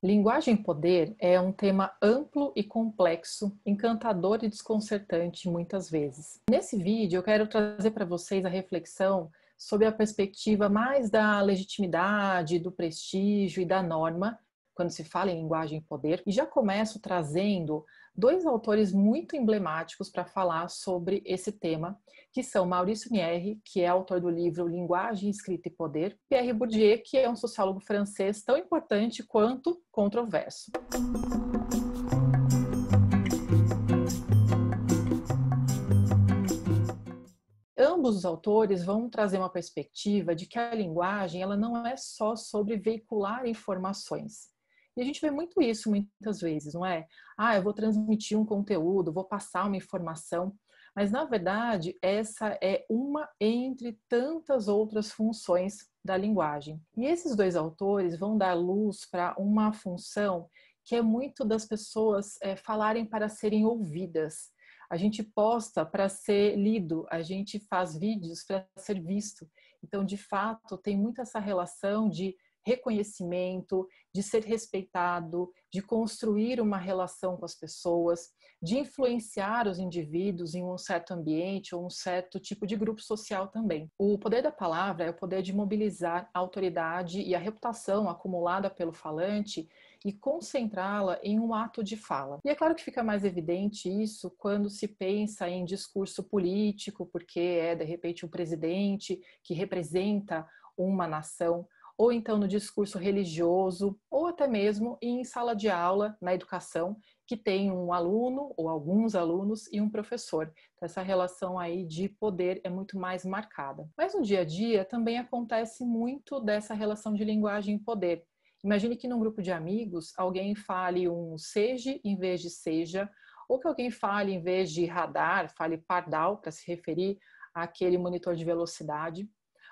Linguagem poder é um tema amplo e complexo, encantador e desconcertante muitas vezes. Nesse vídeo eu quero trazer para vocês a reflexão sobre a perspectiva mais da legitimidade, do prestígio e da norma quando se fala em linguagem poder e já começo trazendo dois autores muito emblemáticos para falar sobre esse tema, que são Maurício Nierre, que é autor do livro Linguagem, Escrita e Poder, e Pierre Bourdieu, que é um sociólogo francês tão importante quanto controverso. ambos os autores vão trazer uma perspectiva de que a linguagem ela não é só sobre veicular informações, e a gente vê muito isso muitas vezes, não é? Ah, eu vou transmitir um conteúdo, vou passar uma informação. Mas, na verdade, essa é uma entre tantas outras funções da linguagem. E esses dois autores vão dar luz para uma função que é muito das pessoas é, falarem para serem ouvidas. A gente posta para ser lido, a gente faz vídeos para ser visto. Então, de fato, tem muito essa relação de reconhecimento, de ser respeitado, de construir uma relação com as pessoas, de influenciar os indivíduos em um certo ambiente ou um certo tipo de grupo social também. O poder da palavra é o poder de mobilizar a autoridade e a reputação acumulada pelo falante e concentrá-la em um ato de fala. E é claro que fica mais evidente isso quando se pensa em discurso político, porque é de repente um presidente que representa uma nação ou então no discurso religioso, ou até mesmo em sala de aula, na educação, que tem um aluno ou alguns alunos e um professor. Então, essa relação aí de poder é muito mais marcada. Mas no dia a dia também acontece muito dessa relação de linguagem e poder. Imagine que num grupo de amigos alguém fale um seja em vez de seja, ou que alguém fale em vez de radar, fale pardal para se referir àquele monitor de velocidade.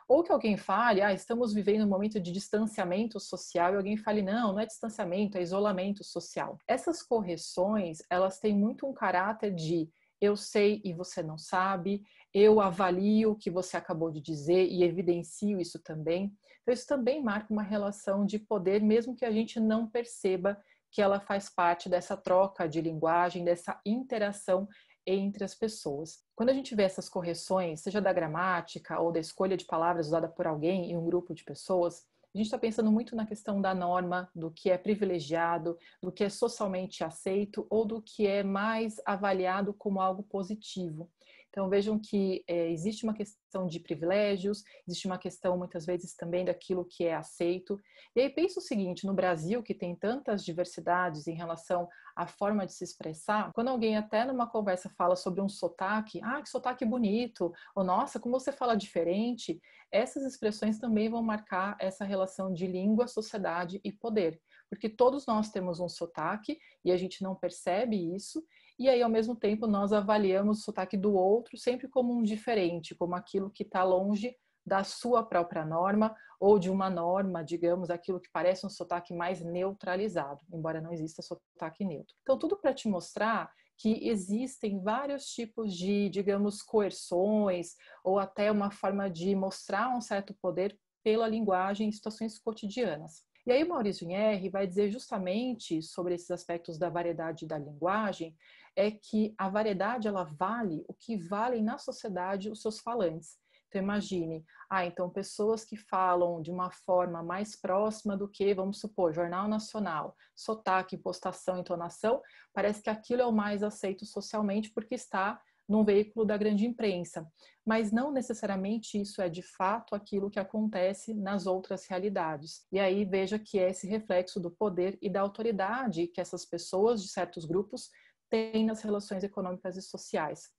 Ou que alguém fale, ah, estamos vivendo um momento de distanciamento social e alguém fale, não, não é distanciamento, é isolamento social. Essas correções, elas têm muito um caráter de eu sei e você não sabe, eu avalio o que você acabou de dizer e evidencio isso também. Então, isso também marca uma relação de poder, mesmo que a gente não perceba que ela faz parte dessa troca de linguagem, dessa interação entre as pessoas. Quando a gente vê essas correções, seja da gramática ou da escolha de palavras usada por alguém em um grupo de pessoas, a gente está pensando muito na questão da norma, do que é privilegiado, do que é socialmente aceito ou do que é mais avaliado como algo positivo. Então vejam que é, existe uma questão de privilégios, existe uma questão muitas vezes também daquilo que é aceito. E aí pensa o seguinte: no Brasil, que tem tantas diversidades em relação à forma de se expressar, quando alguém até numa conversa fala sobre um sotaque, ah, que sotaque bonito, ou nossa, como você fala diferente, essas expressões também vão marcar essa relação de língua, sociedade e poder. Porque todos nós temos um sotaque e a gente não percebe isso, e aí, ao mesmo tempo, nós avaliamos o sotaque do outro sempre como um diferente, como aquilo que está longe da sua própria norma ou de uma norma, digamos, aquilo que parece um sotaque mais neutralizado, embora não exista sotaque neutro. Então, tudo para te mostrar que existem vários tipos de, digamos, coerções ou até uma forma de mostrar um certo poder pela linguagem em situações cotidianas. E aí, Maurício Nierre vai dizer justamente sobre esses aspectos da variedade da linguagem, é que a variedade ela vale o que valem na sociedade os seus falantes. Então imagine, ah, então pessoas que falam de uma forma mais próxima do que, vamos supor, jornal nacional, sotaque, postação, entonação, parece que aquilo é o mais aceito socialmente porque está num veículo da grande imprensa, mas não necessariamente isso é de fato aquilo que acontece nas outras realidades. E aí veja que é esse reflexo do poder e da autoridade que essas pessoas de certos grupos tem nas relações econômicas e sociais.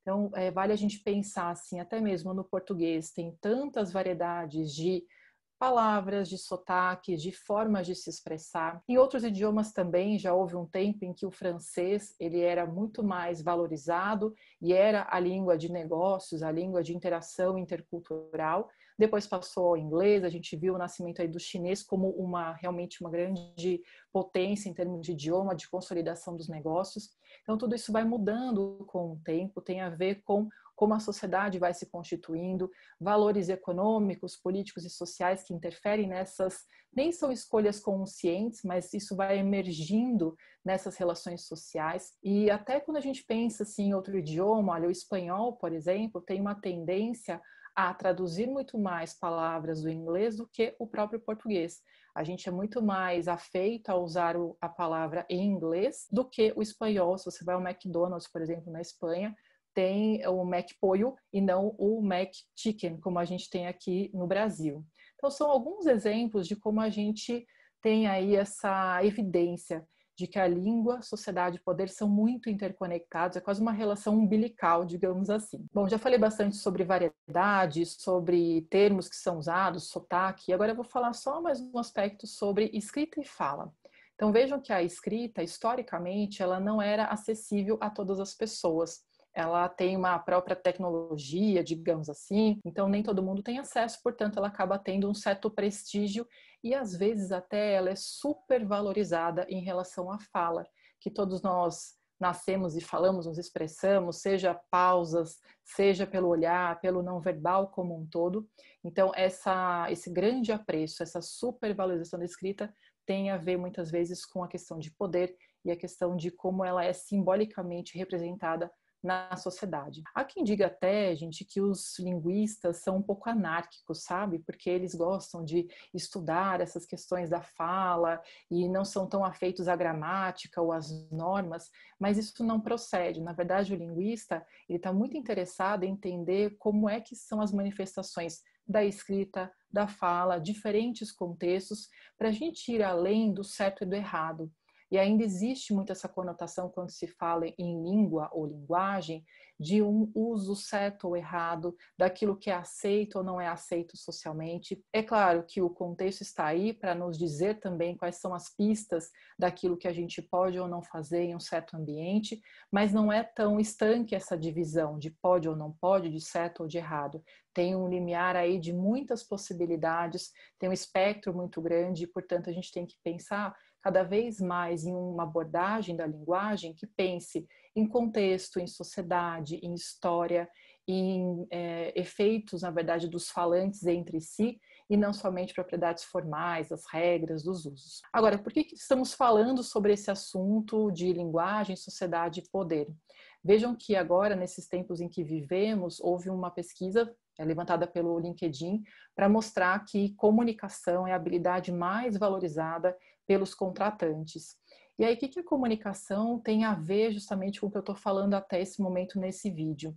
Então, é, vale a gente pensar, assim, até mesmo no português, tem tantas variedades de palavras, de sotaques, de formas de se expressar. Em outros idiomas também já houve um tempo em que o francês ele era muito mais valorizado e era a língua de negócios, a língua de interação intercultural. Depois passou ao inglês, a gente viu o nascimento aí do chinês como uma realmente uma grande potência em termos de idioma, de consolidação dos negócios. Então tudo isso vai mudando com o tempo, tem a ver com como a sociedade vai se constituindo, valores econômicos, políticos e sociais que interferem nessas, nem são escolhas conscientes, mas isso vai emergindo nessas relações sociais. E até quando a gente pensa assim, em outro idioma, olha, o espanhol, por exemplo, tem uma tendência a traduzir muito mais palavras do inglês do que o próprio português. A gente é muito mais afeito a usar o, a palavra em inglês do que o espanhol. Se você vai ao McDonald's, por exemplo, na Espanha, tem o Mac Pollo e não o Mac Chicken, como a gente tem aqui no Brasil. Então, são alguns exemplos de como a gente tem aí essa evidência de que a língua, sociedade e poder são muito interconectados, é quase uma relação umbilical, digamos assim. Bom, já falei bastante sobre variedade, sobre termos que são usados, sotaque, agora eu vou falar só mais um aspecto sobre escrita e fala. Então vejam que a escrita, historicamente, ela não era acessível a todas as pessoas ela tem uma própria tecnologia, digamos assim, então nem todo mundo tem acesso, portanto, ela acaba tendo um certo prestígio e às vezes até ela é super valorizada em relação à fala, que todos nós nascemos e falamos, nos expressamos, seja pausas, seja pelo olhar, pelo não verbal como um todo. Então essa esse grande apreço, essa supervalorização da escrita tem a ver muitas vezes com a questão de poder e a questão de como ela é simbolicamente representada na sociedade. Há quem diga até, gente, que os linguistas são um pouco anárquicos, sabe? Porque eles gostam de estudar essas questões da fala e não são tão afeitos à gramática ou às normas, mas isso não procede. Na verdade, o linguista ele está muito interessado em entender como é que são as manifestações da escrita, da fala, diferentes contextos, para a gente ir além do certo e do errado. E ainda existe muito essa conotação quando se fala em língua ou linguagem de um uso certo ou errado daquilo que é aceito ou não é aceito socialmente. É claro que o contexto está aí para nos dizer também quais são as pistas daquilo que a gente pode ou não fazer em um certo ambiente, mas não é tão estanque essa divisão de pode ou não pode, de certo ou de errado. Tem um limiar aí de muitas possibilidades, tem um espectro muito grande, e, portanto, a gente tem que pensar cada vez mais em uma abordagem da linguagem que pense em contexto, em sociedade, em história, em é, efeitos, na verdade, dos falantes entre si e não somente propriedades formais, as regras dos usos. Agora, por que estamos falando sobre esse assunto de linguagem, sociedade e poder? Vejam que agora, nesses tempos em que vivemos, houve uma pesquisa é levantada pelo LinkedIn para mostrar que comunicação é a habilidade mais valorizada pelos contratantes. E aí, o que, que a comunicação tem a ver justamente com o que eu estou falando até esse momento nesse vídeo?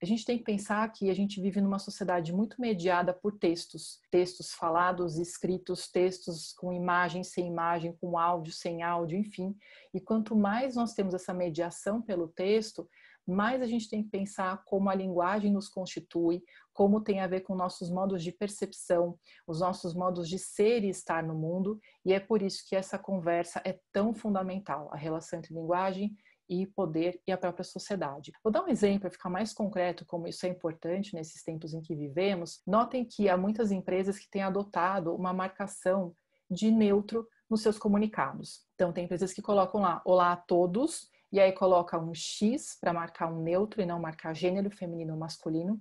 A gente tem que pensar que a gente vive numa sociedade muito mediada por textos, textos falados, escritos, textos com imagem, sem imagem, com áudio, sem áudio, enfim. E quanto mais nós temos essa mediação pelo texto, mais a gente tem que pensar como a linguagem nos constitui, como tem a ver com nossos modos de percepção, os nossos modos de ser e estar no mundo, e é por isso que essa conversa é tão fundamental, a relação entre linguagem e poder e a própria sociedade. Vou dar um exemplo para ficar mais concreto como isso é importante nesses tempos em que vivemos. Notem que há muitas empresas que têm adotado uma marcação de neutro nos seus comunicados. Então, tem empresas que colocam lá: Olá a todos e aí coloca um X para marcar um neutro e não marcar gênero feminino ou masculino.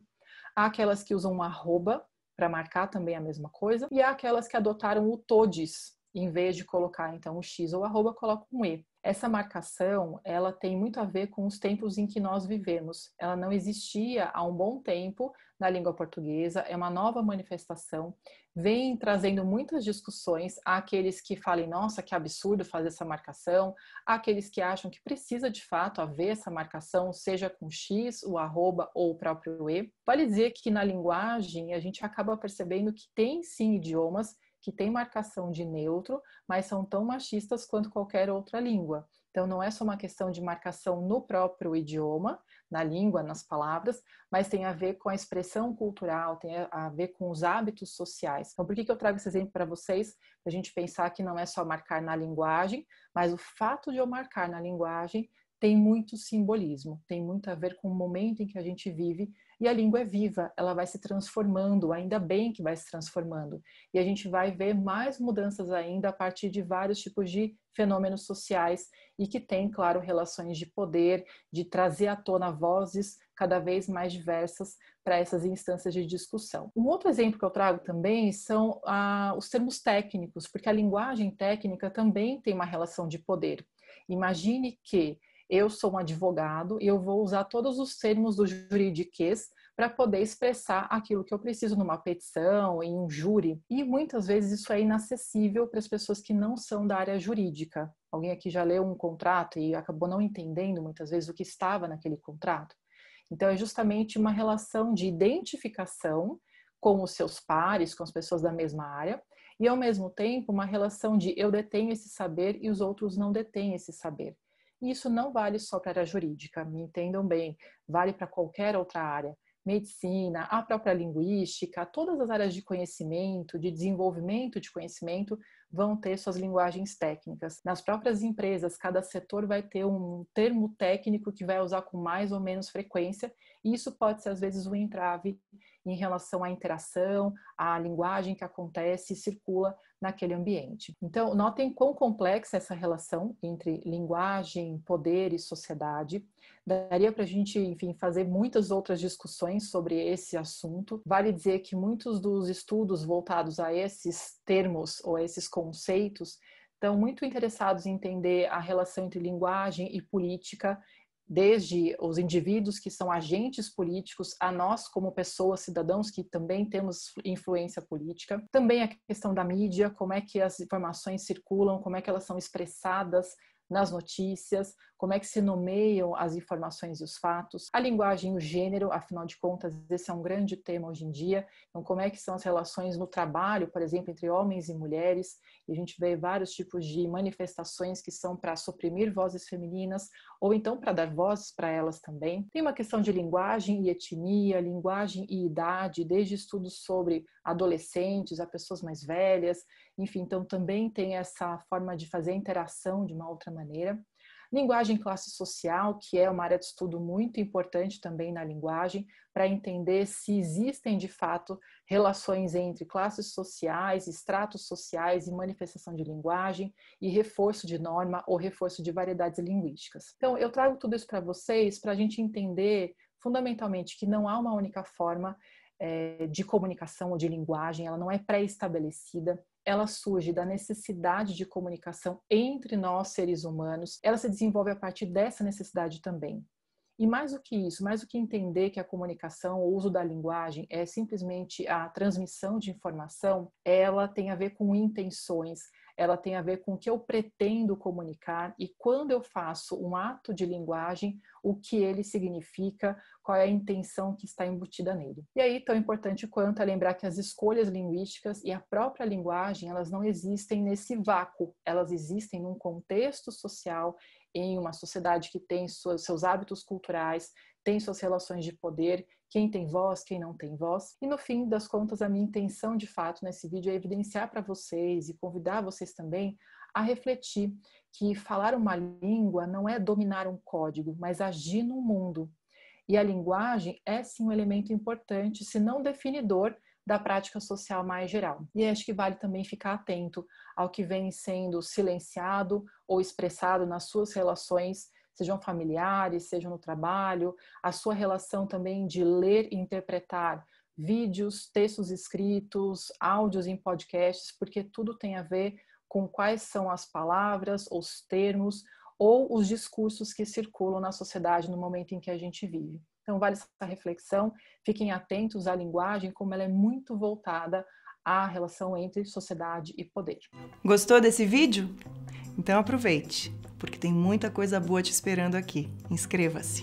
Há aquelas que usam um arroba para marcar também a mesma coisa, e há aquelas que adotaram o todes, em vez de colocar então o X ou arroba, um E. Essa marcação, ela tem muito a ver com os tempos em que nós vivemos. Ela não existia há um bom tempo na língua portuguesa, é uma nova manifestação, vem trazendo muitas discussões àqueles que falam nossa, que absurdo fazer essa marcação, àqueles que acham que precisa de fato haver essa marcação, seja com X, o arroba ou o próprio E. Vale dizer que na linguagem a gente acaba percebendo que tem sim idiomas que tem marcação de neutro, mas são tão machistas quanto qualquer outra língua. Então, não é só uma questão de marcação no próprio idioma, na língua, nas palavras, mas tem a ver com a expressão cultural, tem a ver com os hábitos sociais. Então, por que, que eu trago esse exemplo para vocês? Para a gente pensar que não é só marcar na linguagem, mas o fato de eu marcar na linguagem tem muito simbolismo, tem muito a ver com o momento em que a gente vive e a língua é viva, ela vai se transformando, ainda bem que vai se transformando. E a gente vai ver mais mudanças ainda a partir de vários tipos de fenômenos sociais e que tem, claro, relações de poder, de trazer à tona vozes cada vez mais diversas para essas instâncias de discussão. Um outro exemplo que eu trago também são ah, os termos técnicos, porque a linguagem técnica também tem uma relação de poder. Imagine que eu sou um advogado e eu vou usar todos os termos do juridiquês para poder expressar aquilo que eu preciso numa petição, em um júri. E muitas vezes isso é inacessível para as pessoas que não são da área jurídica. Alguém aqui já leu um contrato e acabou não entendendo muitas vezes o que estava naquele contrato? Então, é justamente uma relação de identificação com os seus pares, com as pessoas da mesma área, e ao mesmo tempo uma relação de eu detenho esse saber e os outros não detêm esse saber. E isso não vale só para a área jurídica, me entendam bem, vale para qualquer outra área. Medicina, a própria linguística, todas as áreas de conhecimento, de desenvolvimento de conhecimento, vão ter suas linguagens técnicas. Nas próprias empresas, cada setor vai ter um termo técnico que vai usar com mais ou menos frequência, e isso pode ser, às vezes, um entrave em relação à interação, à linguagem que acontece e circula naquele ambiente. Então, notem quão complexa é essa relação entre linguagem, poder e sociedade. Daria para a gente, enfim, fazer muitas outras discussões sobre esse assunto. Vale dizer que muitos dos estudos voltados a esses termos ou a esses conceitos estão muito interessados em entender a relação entre linguagem e política desde os indivíduos que são agentes políticos, a nós como pessoas, cidadãos que também temos influência política. Também a questão da mídia, como é que as informações circulam, como é que elas são expressadas nas notícias, como é que se nomeiam as informações e os fatos, a linguagem o gênero, afinal de contas, esse é um grande tema hoje em dia. Então, como é que são as relações no trabalho, por exemplo, entre homens e mulheres? E a gente vê vários tipos de manifestações que são para suprimir vozes femininas ou então para dar vozes para elas também. Tem uma questão de linguagem e etnia, linguagem e idade, desde estudos sobre adolescentes a pessoas mais velhas, enfim, então também tem essa forma de fazer a interação de uma outra maneira. Linguagem classe social, que é uma área de estudo muito importante também na linguagem, para entender se existem de fato relações entre classes sociais, estratos sociais e manifestação de linguagem e reforço de norma ou reforço de variedades linguísticas. Então, eu trago tudo isso para vocês para a gente entender fundamentalmente que não há uma única forma eh, de comunicação ou de linguagem, ela não é pré-estabelecida, ela surge da necessidade de comunicação entre nós seres humanos, ela se desenvolve a partir dessa necessidade também. E mais do que isso, mais do que entender que a comunicação, o uso da linguagem é simplesmente a transmissão de informação, ela tem a ver com intenções, ela tem a ver com o que eu pretendo comunicar e quando eu faço um ato de linguagem, o que ele significa, qual é a intenção que está embutida nele. E aí, tão importante quanto é lembrar que as escolhas linguísticas e a própria linguagem, elas não existem nesse vácuo, elas existem num contexto social, em uma sociedade que tem seus hábitos culturais, tem suas relações de poder quem tem voz, quem não tem voz. E no fim das contas, a minha intenção de fato nesse vídeo é evidenciar para vocês e convidar vocês também a refletir que falar uma língua não é dominar um código, mas agir no mundo. E a linguagem é sim um elemento importante, se não definidor, da prática social mais geral. E acho que vale também ficar atento ao que vem sendo silenciado ou expressado nas suas relações sejam familiares, sejam no trabalho, a sua relação também de ler e interpretar vídeos, textos escritos, áudios em podcasts, porque tudo tem a ver com quais são as palavras, os termos ou os discursos que circulam na sociedade no momento em que a gente vive. Então, vale essa reflexão. Fiquem atentos à linguagem, como ela é muito voltada à relação entre sociedade e poder. Gostou desse vídeo? Então aproveite, porque tem muita coisa boa te esperando aqui. Inscreva-se!